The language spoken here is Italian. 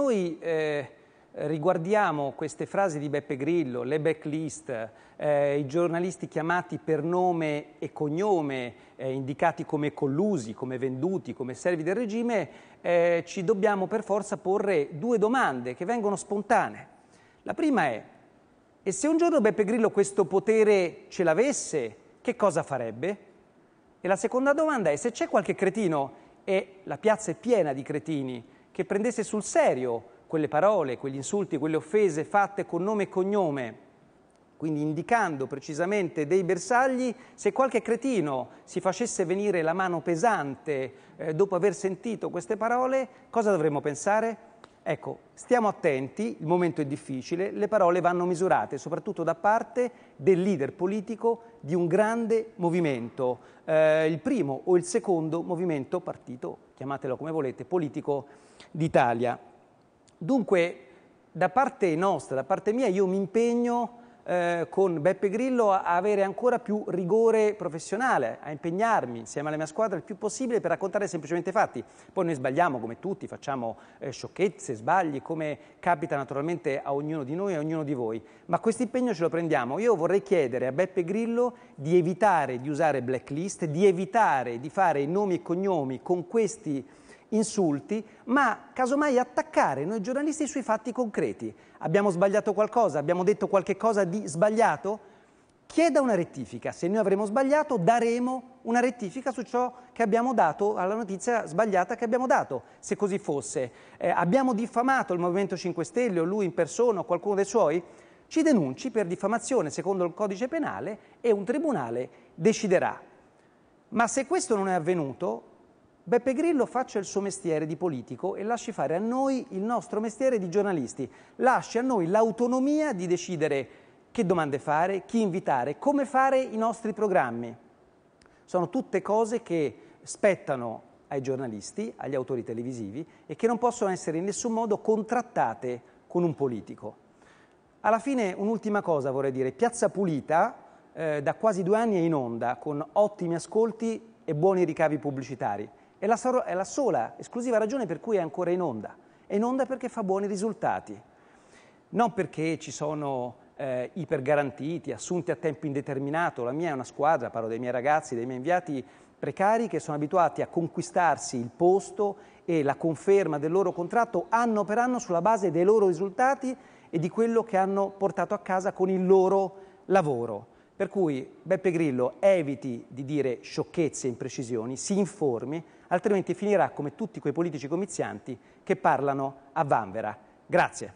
Noi eh, riguardiamo queste frasi di Beppe Grillo, le backlist, eh, i giornalisti chiamati per nome e cognome, eh, indicati come collusi, come venduti, come servi del regime, eh, ci dobbiamo per forza porre due domande che vengono spontanee. La prima è, e se un giorno Beppe Grillo questo potere ce l'avesse, che cosa farebbe? E la seconda domanda è, se c'è qualche cretino, e la piazza è piena di cretini, che prendesse sul serio quelle parole, quegli insulti, quelle offese fatte con nome e cognome, quindi indicando precisamente dei bersagli, se qualche cretino si facesse venire la mano pesante eh, dopo aver sentito queste parole, cosa dovremmo pensare? Ecco, stiamo attenti, il momento è difficile, le parole vanno misurate, soprattutto da parte del leader politico di un grande movimento, eh, il primo o il secondo movimento partito, chiamatelo come volete, politico d'Italia. Dunque, da parte nostra, da parte mia, io mi impegno eh, con Beppe Grillo a, a avere ancora più rigore professionale, a impegnarmi insieme alla mia squadra il più possibile per raccontare semplicemente fatti. Poi noi sbagliamo come tutti, facciamo eh, sciocchezze, sbagli, come capita naturalmente a ognuno di noi e a ognuno di voi, ma questo impegno ce lo prendiamo. Io vorrei chiedere a Beppe Grillo di evitare di usare blacklist, di evitare di fare i nomi e cognomi con questi insulti, ma casomai attaccare noi giornalisti sui fatti concreti. Abbiamo sbagliato qualcosa? Abbiamo detto qualche cosa di sbagliato? Chieda una rettifica, se noi avremo sbagliato daremo una rettifica su ciò che abbiamo dato, alla notizia sbagliata che abbiamo dato, se così fosse. Eh, abbiamo diffamato il Movimento 5 Stelle o lui in persona o qualcuno dei suoi? Ci denunci per diffamazione secondo il codice penale e un tribunale deciderà. Ma se questo non è avvenuto, Beppe Grillo faccia il suo mestiere di politico e lasci fare a noi il nostro mestiere di giornalisti. Lasci a noi l'autonomia di decidere che domande fare, chi invitare, come fare i nostri programmi. Sono tutte cose che spettano ai giornalisti, agli autori televisivi e che non possono essere in nessun modo contrattate con un politico. Alla fine un'ultima cosa vorrei dire, Piazza Pulita eh, da quasi due anni è in onda con ottimi ascolti e buoni ricavi pubblicitari. È la, è la sola, esclusiva ragione per cui è ancora in onda. È in onda perché fa buoni risultati, non perché ci sono eh, ipergarantiti, assunti a tempo indeterminato. La mia è una squadra, parlo dei miei ragazzi, dei miei inviati precari che sono abituati a conquistarsi il posto e la conferma del loro contratto anno per anno sulla base dei loro risultati e di quello che hanno portato a casa con il loro lavoro. Per cui Beppe Grillo eviti di dire sciocchezze e imprecisioni, si informi, altrimenti finirà come tutti quei politici comizianti che parlano a vanvera. Grazie.